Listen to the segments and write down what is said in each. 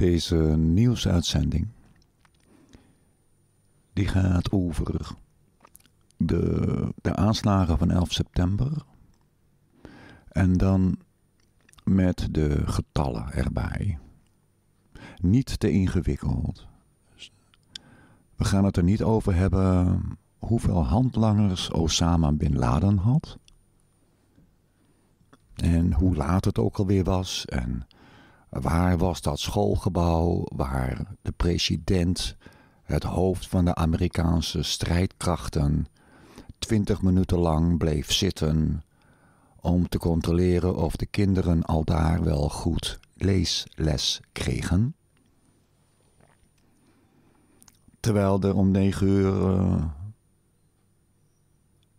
Deze nieuwsuitzending die gaat over de, de aanslagen van 11 september en dan met de getallen erbij. Niet te ingewikkeld. We gaan het er niet over hebben hoeveel handlangers Osama bin Laden had. En hoe laat het ook alweer was. En Waar was dat schoolgebouw waar de president, het hoofd van de Amerikaanse strijdkrachten, twintig minuten lang bleef zitten om te controleren of de kinderen al daar wel goed leesles kregen? Terwijl er om negen uur eh,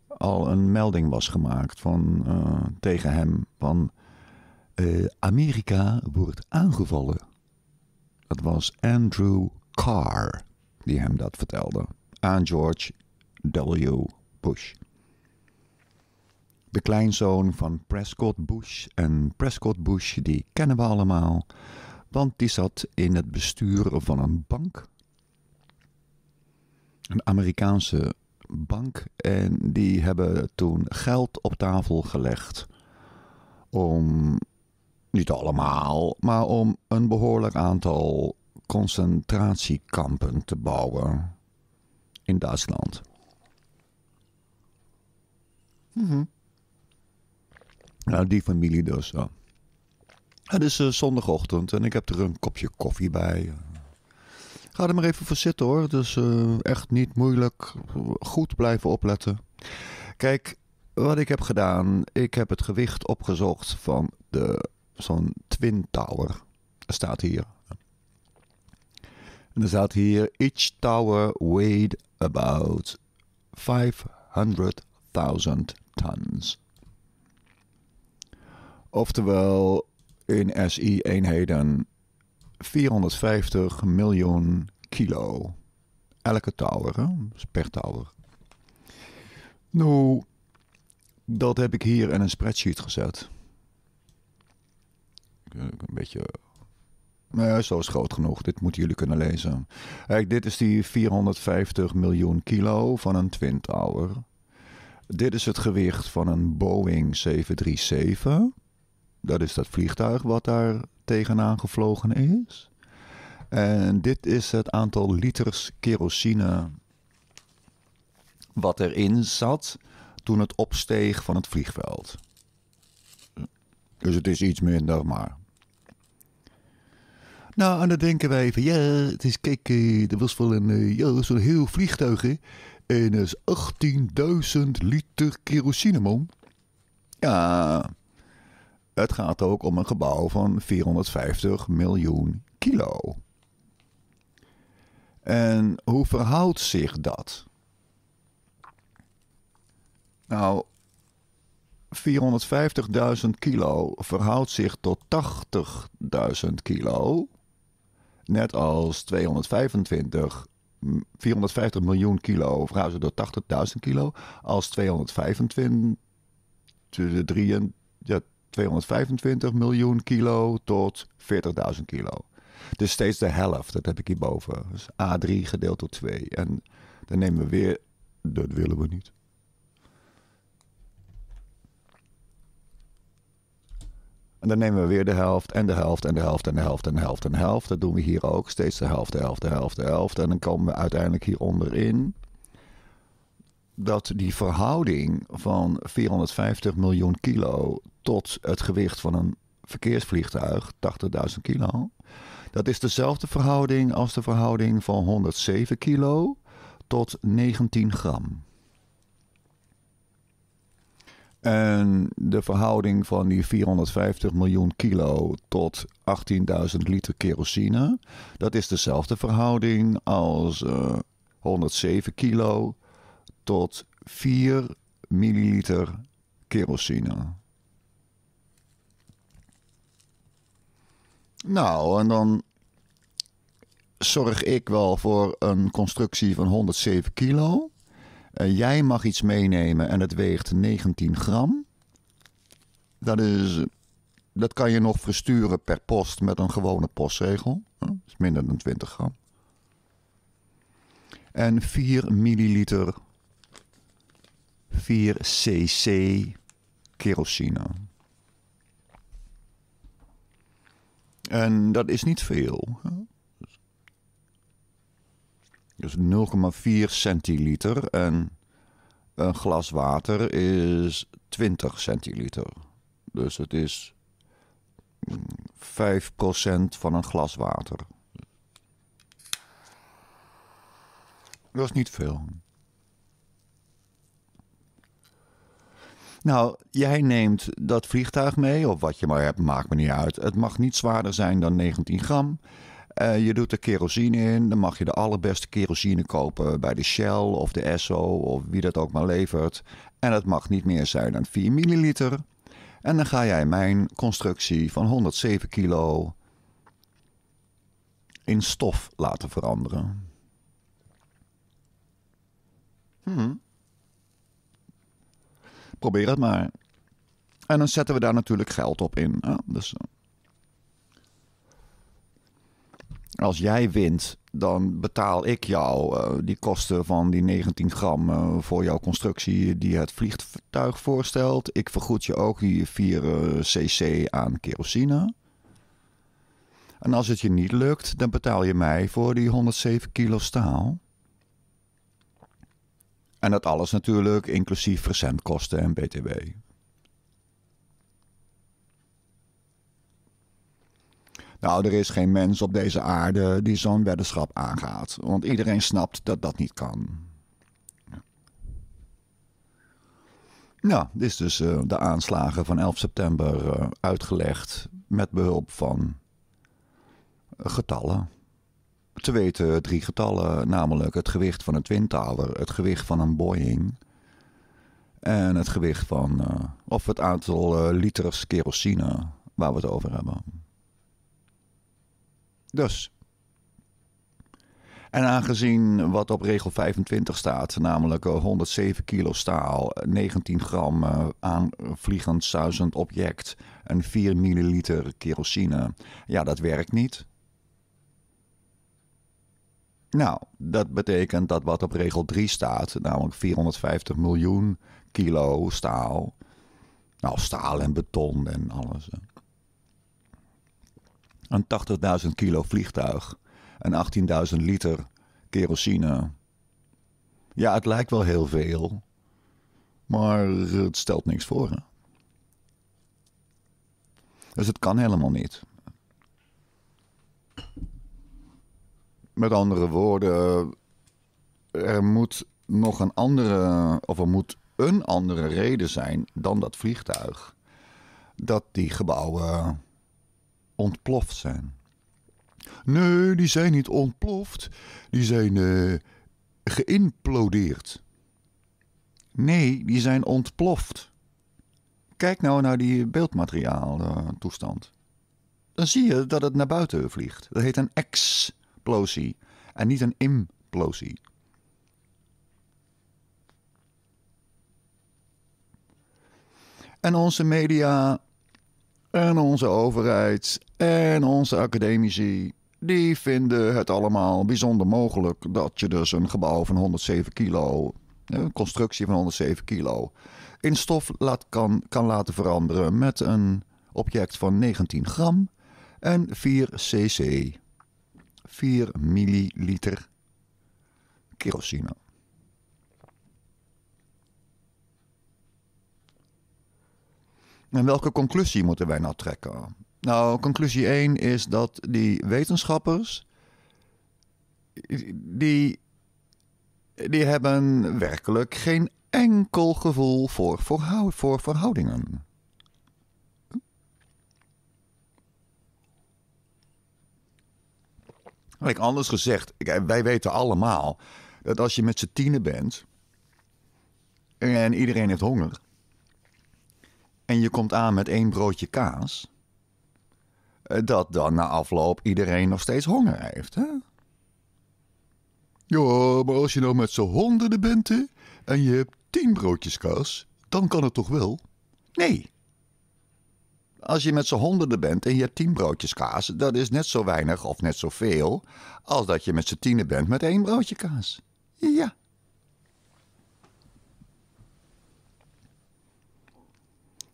al een melding was gemaakt van, eh, tegen hem van eh, Amerika wordt aangevallen. Dat was Andrew Carr die hem dat vertelde aan George W. Bush. De kleinzoon van Prescott Bush. En Prescott Bush, die kennen we allemaal, want die zat in het bestuur van een bank. Een Amerikaanse bank. En die hebben toen geld op tafel gelegd om niet allemaal, maar om een behoorlijk aantal concentratiekampen te bouwen in Duitsland. Mm Nou, die familie dus. Het is eh, zondagochtend en ik heb er een kopje koffie bij. Ga er maar even voor zitten hoor. Dus uh, echt niet moeilijk. Goed blijven opletten. Kijk, wat ik heb gedaan. Ik heb het gewicht opgezocht van de zo'n Twin Tower staat hier. En er staat hier: Each tower weighed about 500.000 tons. Oftewel in SI-eenheden e 450 miljoen kilo. Elke tower, dus per tower. Nou, dat heb ik hier in een spreadsheet gezet. Eh, een beetje. Eh, nee, nou zo is groot genoeg. Dit moeten jullie kunnen lezen. Kijk, dit is die 450 miljoen kilo van een Twin Tower. Dit is het gewicht van een Boeing 737. Dat is dat vliegtuig wat daar tegenaan gevlogen is. En dit is het aantal liters kerosine wat erin zat toen het opsteeg van het vliegveld. Dus het is iets minder, maar nou, en dan denken wij van ja, het is kijk, eh, er was wel een, eh, ja, was heel vliegtuig En dat is 18.000 liter kerosine, Ja, het gaat ook om een gebouw van 450 miljoen kilo. En hoe verhoudt zich dat? Nou, 450.000 kilo verhoudt zich tot 80.000 kilo net als 225 450 miljoen kilo, verhuizen door 80.000 kilo, als 225, ja, 225 miljoen kilo tot 40.000 kilo. Dus steeds de helft, dat heb ik hierboven. Dus A3 gedeeld door 2. En dan nemen we weer, dat willen we niet. En dan nemen we weer de helft en de helft en de helft en de helft en de helft en de helft. Dat doen we hier ook. Steeds de helft, de helft, de helft, de helft. En dan komen we uiteindelijk hieronder in dat die verhouding van 450 miljoen kilo tot het gewicht van een verkeersvliegtuig, 80.000 kilo, dat is dezelfde verhouding als de verhouding van 107 kilo tot 19 gram. En de verhouding van die 450 miljoen kilo tot 18.000 liter kerosine, dat is dezelfde verhouding als uh, eh, 107 kilo tot 4 milliliter kerosine. Nou, en dan zorg ik wel voor een constructie van 107 kilo jij mag iets meenemen en het weegt 19 gram. Dat, is, dat kan je nog versturen per post met een gewone postregel. Dat is minder dan 20 gram. En 4 milliliter 4 cc kerosine. En dat is niet veel. Dus 0,4 centiliter en een glas water is 20 centiliter. Dus het is 5% mm, van een glas water. Dat is niet veel. Nou, jij neemt dat vliegtuig mee, of wat je maar hebt, maakt me niet uit. Het mag niet zwaarder zijn dan 19 gram. Eh, je doet er kerosine in, dan mag je de allerbeste kerosine kopen bij de Shell of de Esso of wie dat ook maar levert. En dat mag niet meer zijn dan 4 milliliter. En dan ga jij mijn constructie van 107 kilo in stof laten veranderen. Hmm. Probeer het maar. En dan zetten we daar natuurlijk geld op in. Ja, dus eh, als jij wint, dan betaal ik jou eh, die kosten van die 19 gram eh, voor jouw constructie die het vliegtuig voorstelt. Ik vergoed je ook die 4 eh, cc aan kerosine. En als het je niet lukt, dan betaal je mij voor die 107 kilo staal. En dat alles natuurlijk inclusief verzendkosten en btw. Nou, er is geen mens op deze aarde die zo'n weddenschap aangaat. Want iedereen snapt dat dat niet kan. Nou, dit is dus eh, de aanslagen van 11 september eh, uitgelegd met behulp van getallen. Te weten drie getallen, namelijk het gewicht van een Twin het gewicht van een Boeing en het gewicht van, eh, of het aantal liters kerosine waar we het over hebben. Dus. En aangezien wat op regel 25 staat, namelijk 107 eh, kilo staal, 19 gram eh, vliegend zuizend object en 4 milliliter kerosine, ja, dat werkt niet. Nou, dat betekent dat wat op regel 3 staat, namelijk 450 miljoen kilo staal, nou, staal en beton en alles een 80.000 kilo vliegtuig en 18.000 liter kerosine. Ja, het lijkt wel heel veel, maar het stelt niks voor. Dus het kan helemaal niet. Met andere woorden, er moet nog een andere, of er moet een andere reden zijn dan dat vliegtuig. Dat die gebouwen ontploft zijn. Nee, die zijn niet ontploft, die zijn uh, geïmplodeerd. Nee, die zijn ontploft. Kijk nou naar die beeldmateriaaltoestand. Dan zie je dat het naar buiten vliegt. Dat heet een explosie en niet een implosie. En onze media en onze overheid en onze academici. Die vinden het allemaal bijzonder mogelijk dat je dus een gebouw van 107 kilo, een constructie van 107 kilo, in stof laat, kan, kan laten veranderen met een object van 19 gram en 4 cc, 4 milliliter kerosine. En welke conclusie moeten wij nou trekken? Nou, conclusie 1 is dat die wetenschappers. die. die hebben werkelijk geen enkel gevoel voor, voor, voor verhoudingen. Kijk, anders gezegd, wij weten allemaal dat als je met z'n tienen bent en iedereen heeft honger, en je komt aan met één broodje kaas, eh, dat dan na afloop iedereen nog steeds honger heeft. Hè? Ja, maar als je nou met z'n honderden bent en je hebt tien broodjes kaas, dan kan het toch wel? Nee. Als je met z'n honderden bent en je hebt tien broodjes kaas, dat is net zo weinig of net zo veel als dat je met z'n tienen bent met één broodje kaas. Ja.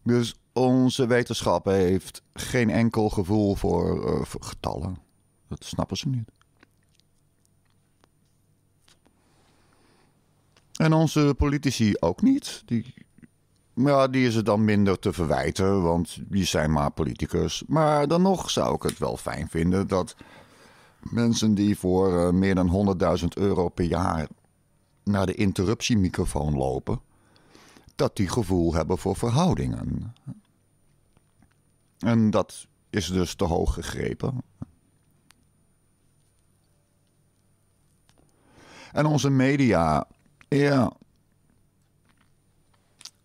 Dus onze wetenschap heeft geen enkel gevoel eh, voor, getallen. Dat snappen ze niet. En onze politici ook niet. Die, ja, die is het dan minder te verwijten, want die zijn maar politicus. Maar dan nog zou ik het wel fijn vinden dat mensen die voor eh, meer dan 100.000 euro per jaar naar de interruptiemicrofoon lopen, dat die gevoel hebben voor verhoudingen. En dat is dus te hoog gegrepen. En onze media, ja.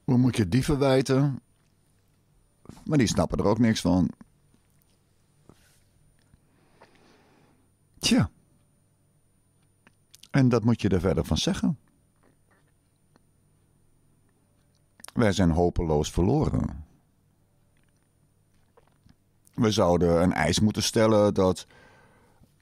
Hoe moet je die verwijten? Maar die snappen er ook niks van. Tja. En dat moet je er verder van zeggen. Wij zijn hopeloos verloren. We zouden een eis moeten stellen dat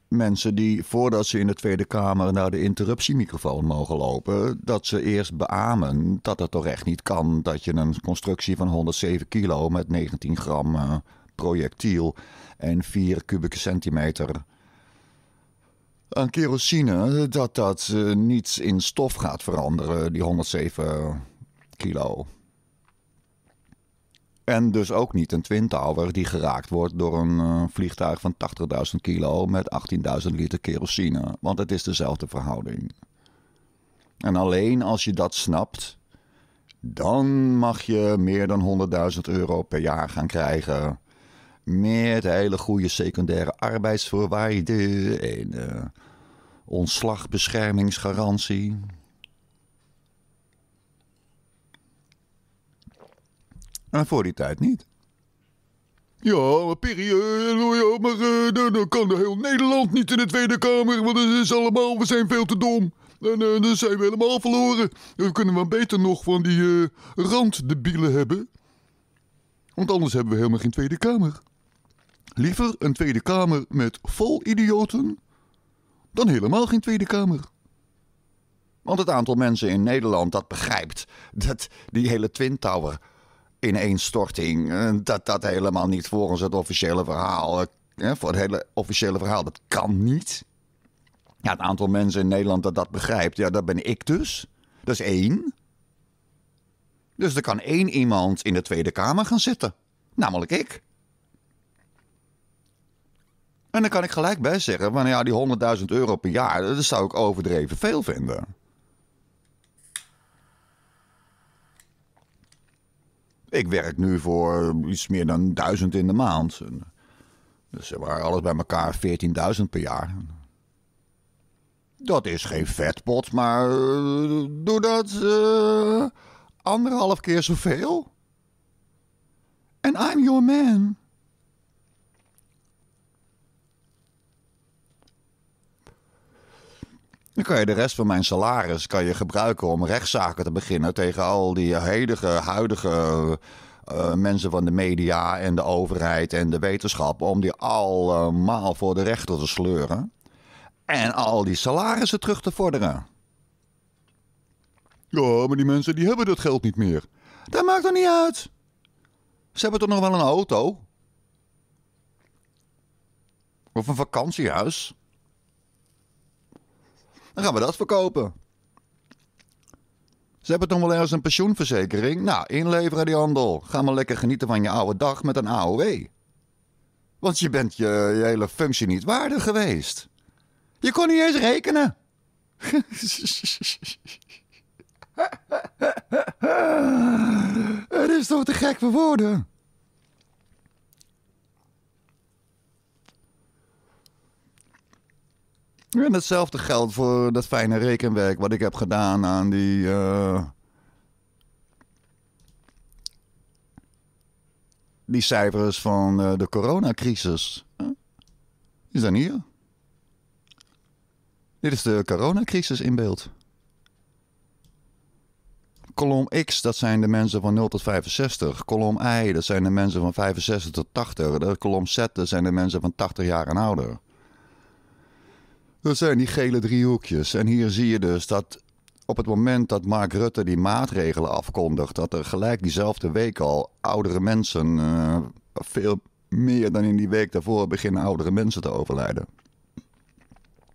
mensen die voordat ze in de Tweede Kamer naar de interruptiemicrofoon mogen lopen, dat ze eerst beamen dat het toch echt niet kan dat je een constructie van 107 kilo met 19 gram eh, projectiel en 4 kubieke centimeter aan kerosine, dat dat eh, niets in stof gaat veranderen, die 107 kilo. En dus ook niet een Twin Tower die geraakt wordt door een eh, vliegtuig van 80.000 kilo met 18.000 liter kerosine. Want het is dezelfde verhouding. En alleen als je dat snapt, dan mag je meer dan 100.000 euro per jaar gaan krijgen. Met hele goede secundaire arbeidsvoorwaarden en eh, ontslagbeschermingsgarantie. En voor die tijd niet. Ja, maar Piri, eh, eh, oh ja, maar eh, nou, dan kan heel Nederland niet in de Tweede Kamer, want het is allemaal, we zijn veel te dom. En uh, dan zijn we helemaal verloren. Dan kunnen we beter nog van die uh, randdebielen hebben. Want anders hebben we helemaal geen Tweede Kamer. Liever een Tweede Kamer met vol idioten dan helemaal geen Tweede Kamer. Want het aantal mensen in Nederland dat begrijpt dat die hele Twin Tower ineenstorting. Eh, dat dat helemaal niet volgens het officiële verhaal. Eh, voor het hele officiële verhaal. Dat kan niet. Ja, het aantal mensen in Nederland dat dat begrijpt, ja, dat ben ik dus. Dat is één. Dus er kan één iemand in de Tweede Kamer gaan zitten. Namelijk ik. En dan kan ik gelijk bij zeggen: van ja, die 100.000 euro per jaar, dat zou ik overdreven veel vinden. Ik werk nu voor iets meer dan duizend in de maand. dus ze waren alles bij elkaar 14.000 per jaar. Dat is geen vetpot, maar eh, doe dat eh, anderhalf keer zoveel. And I'm your man. Dan kan je de rest van mijn salaris kan je gebruiken om rechtszaken te beginnen tegen al die hedige, huidige eh, eh, mensen van de media en de overheid en de wetenschap. Om die allemaal voor de rechter te sleuren. En al die salarissen terug te vorderen. Ja, maar die mensen die hebben dat geld niet meer. Dat maakt toch niet uit. Ze hebben toch nog wel een auto? Of een vakantiehuis? Dan gaan we dat verkopen. Ze hebben toch wel ergens een pensioenverzekering? Nou, inleveren die handel. Ga maar lekker genieten van je oude dag met een AOW. Want je bent je, je hele functie niet waardig geweest. Je kon niet eens rekenen. Het is toch te gek voor woorden? En hetzelfde geldt voor dat fijne rekenwerk wat ik heb gedaan aan die. Eh, die cijfers van eh, de coronacrisis. Huh? Is dat hier? Dit is de coronacrisis in beeld. Kolom X, dat zijn de mensen van 0 tot 65. Kolom Y, dat zijn de mensen van 65 tot 80. De kolom Z, dat zijn de mensen van 80 jaar en ouder. Dat zijn die gele driehoekjes. En hier zie je dus dat op het moment dat Mark Rutte die maatregelen afkondigt, dat er gelijk diezelfde week al oudere mensen, eh, veel meer dan in die week daarvoor, beginnen oudere mensen te overlijden.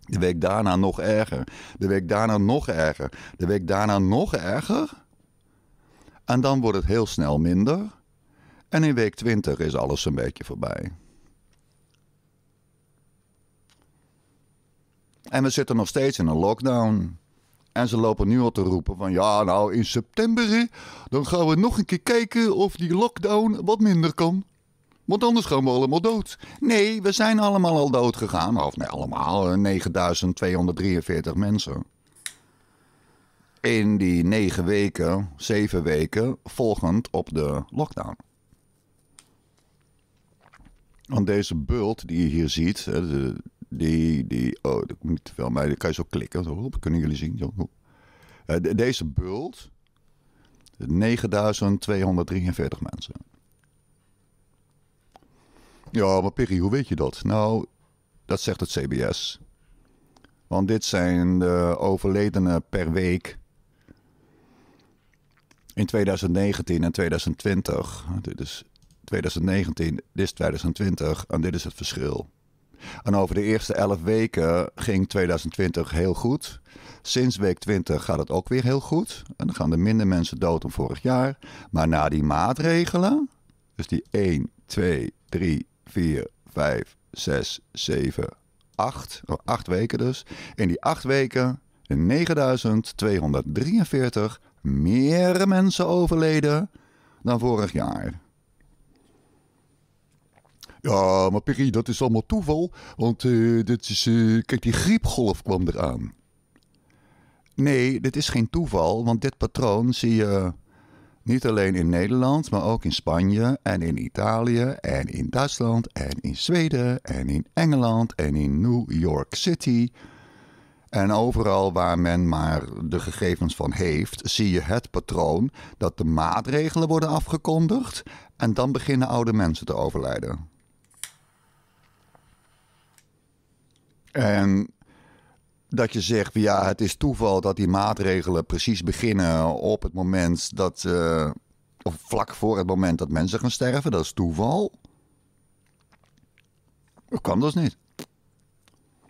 De week daarna nog erger. De week daarna nog erger. De week daarna nog erger. En dan wordt het heel snel minder. En in week 20 is alles een beetje voorbij. En we zitten nog steeds in een lockdown. En ze lopen nu al te roepen van ja, nou in september dan gaan we nog een keer kijken of die lockdown wat minder kan. Want anders gaan we allemaal dood. Nee, we zijn allemaal al dood gegaan. Of nee, allemaal 9243 eh, mensen. In die negen weken, zeven weken volgend op de lockdown. Want deze bult die je hier ziet, de, die, die, oh, dat niet veel, maar dan kan je zo klikken. Zo, kunnen jullie zien. Eh, deze bult, 9243 mensen. Ja, maar Piggy, hoe weet je dat? Nou, dat zegt het CBS. Want dit zijn de overledenen per week in 2019 en 2020. Dit is 2019, dit is 2020 en dit is het verschil. En over de eerste elf weken ging 2020 heel goed. Sinds week 20 gaat het ook weer heel goed. En dan gaan er minder mensen dood dan vorig jaar. Maar na die maatregelen, dus die 1, 2, 3, 4, 5, 6, 7, 8, 8 weken dus. In die 8 weken 9243 meer mensen overleden dan vorig jaar. Ja, maar Perry, dat is allemaal toeval. Want eh, dit is, eh, kijk, die griepgolf kwam eraan. Nee, dit is geen toeval, want dit patroon zie je niet alleen in Nederland, maar ook in Spanje en in Italië en in Duitsland en in Zweden en in Engeland en in New York City. En overal waar men maar de gegevens van heeft, zie je het patroon dat de maatregelen worden afgekondigd en dan beginnen oude mensen te overlijden. En dat je zegt, ja, het is toeval dat die maatregelen precies beginnen op het moment dat. Eh, of vlak voor het moment dat mensen gaan sterven, dat is toeval. Dat kan dus niet.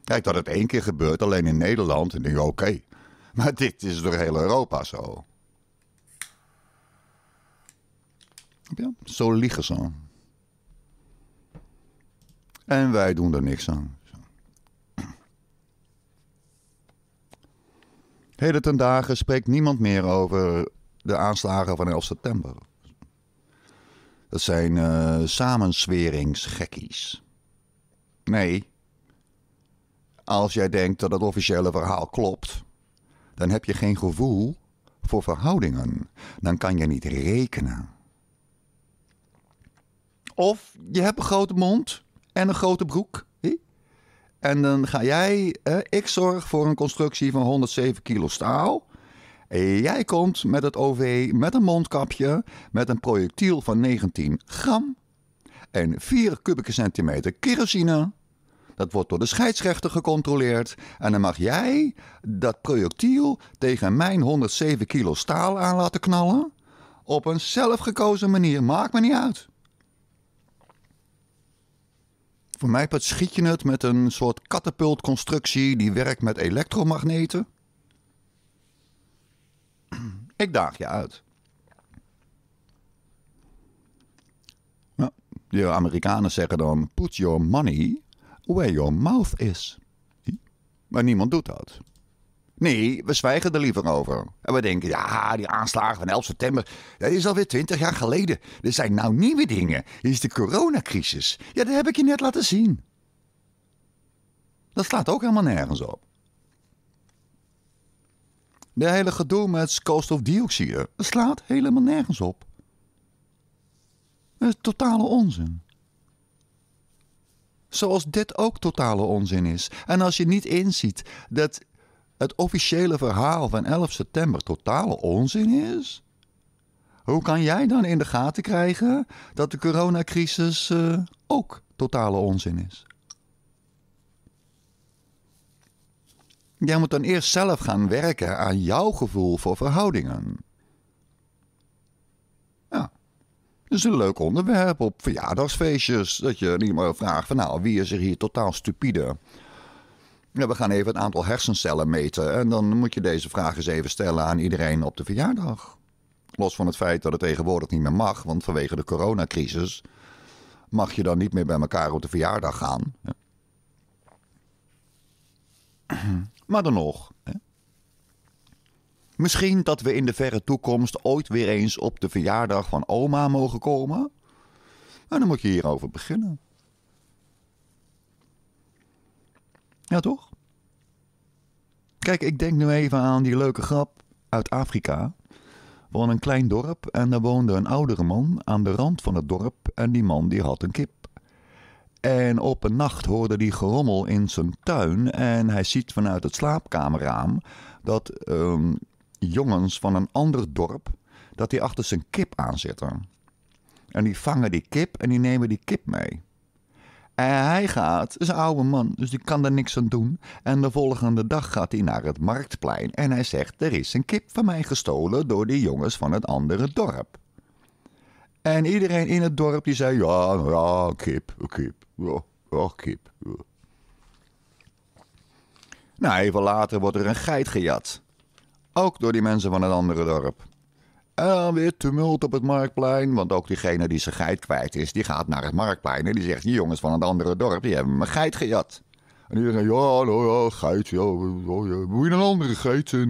Kijk, dat het één keer gebeurt, alleen in Nederland, en denk je oké. Maar dit is door heel Europa zo. Ja, zo liegen ze. En wij doen er niks aan. Heden ten dagen spreekt niemand meer over de aanslagen van 11 september. Dat zijn uh, samensweringsgekkies. Nee. Als jij denkt dat het officiële verhaal klopt, dan heb je geen gevoel voor verhoudingen. Dan kan je niet rekenen. Of je hebt een grote mond en een grote broek en dan ga jij, ik zorg voor een constructie van 107 kilo staal. Jij komt met het OV met een mondkapje, met een projectiel van 19 gram en 4 kubieke centimeter kerosine. Dat wordt door de scheidsrechter gecontroleerd. En dan mag jij dat projectiel tegen mijn 107 kilo staal aan laten knallen. Op een zelfgekozen manier, maakt me niet uit voor mij part schiet je het met een soort katapultconstructie die werkt met elektromagneten. Ik daag je uit. Nou, de Amerikanen zeggen dan: put your money where your mouth is. Hm? Maar niemand doet dat. Nee, we zwijgen er liever over. En we denken, ja, die aanslagen van 11 september, dat is alweer 20 jaar geleden. Er zijn nou nieuwe dingen. Er is de coronacrisis. Ja, dat heb ik je net laten zien. Dat slaat ook helemaal nergens op. De hele gedoe met koolstofdioxide dat slaat helemaal nergens op. Dat is totale onzin. Zoals dit ook totale onzin is. En als je niet inziet dat het officiële verhaal van 11 september totale onzin is? Hoe kan jij dan in de gaten krijgen dat de coronacrisis eh, ook totale onzin is? Jij moet dan eerst zelf gaan werken aan jouw gevoel voor verhoudingen. Ja, dat is een leuk onderwerp op verjaardagsfeestjes. Dat je niet meer vraagt van nou, wie is er hier totaal stupide? we gaan even een aantal hersencellen meten. En dan moet je deze vraag eens even stellen aan iedereen op de verjaardag. Los van het feit dat het tegenwoordig niet meer mag, want vanwege de coronacrisis mag je dan niet meer bij elkaar op de verjaardag gaan. Maar dan nog. Misschien dat we in de verre toekomst ooit weer eens op de verjaardag van oma mogen komen. Maar dan moet je hierover beginnen. Ja, toch? Kijk, ik denk nu even aan die leuke grap uit Afrika. We een klein dorp en daar woonde een oudere man aan de rand van het dorp en die man die had een kip. En op een nacht hoorde die gerommel in zijn tuin en hij ziet vanuit het slaapkamerraam dat ehm, jongens van een ander dorp dat die achter zijn kip aanzitten. En die vangen die kip en die nemen die kip mee hij gaat, is een oude man, dus die kan daar niks aan doen. En de volgende dag gaat hij naar het marktplein en hij zegt: Er is een kip van mij gestolen door die jongens van het andere dorp. En iedereen in het dorp die zei: Ja, ja, kip, kip, ja, ja kip. Nou, even later wordt er een geit gejat. Ook door die mensen van het andere dorp. En ah, weer tumult op het marktplein. Want ook diegene die zijn geit kwijt is, die gaat naar het marktplein. En die zegt: Die jongens van het andere dorp, die hebben mijn geit gejat. En die zegt: Ja, nou ja, geit, ja, ja. Moet je een andere geit eh?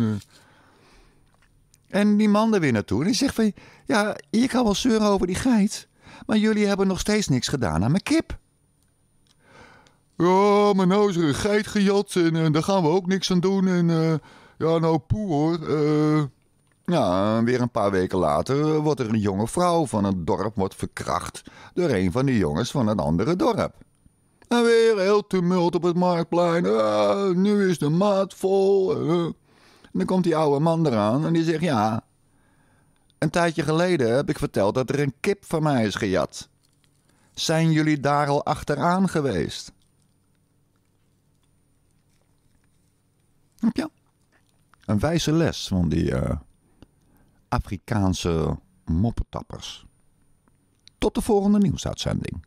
En die man er weer naartoe. En die zegt: van, Ja, je kan wel zeuren over die geit. Maar jullie hebben nog steeds niks gedaan aan mijn kip. Ja, maar nou is er een geit gejat. En, eh, daar gaan we ook niks aan doen. En eh, ja, nou, poe hoor. Eh. Ja, weer een paar weken later wordt er een jonge vrouw van het dorp wordt verkracht door een van de jongens van het andere dorp. En weer heel tumult op het marktplein. Ah, nu is de maat vol. Eh. En dan komt die oude man eraan en die zegt: Ja, een tijdje geleden heb ik verteld dat er een kip van mij is gejat. Zijn jullie daar al achteraan geweest? Ja. Een wijze les van die. Uh Afrikaanse moppetappers. Tot de volgende nieuwsuitzending.